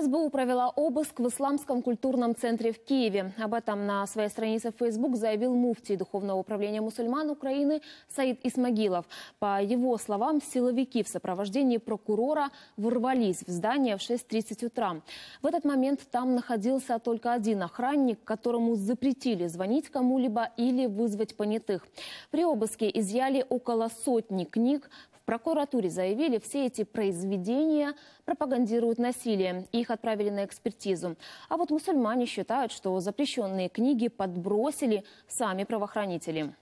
СБУ провела обыск в Исламском культурном центре в Киеве. Об этом на своей странице в Facebook заявил муфтий Духовного управления мусульман Украины Саид Исмагилов. По его словам, силовики в сопровождении прокурора ворвались в здание в 6.30 утра. В этот момент там находился только один охранник, которому запретили звонить кому-либо или вызвать понятых. При обыске изъяли около сотни книг, прокуратуре заявили, все эти произведения пропагандируют насилие. Их отправили на экспертизу. А вот мусульмане считают, что запрещенные книги подбросили сами правоохранители.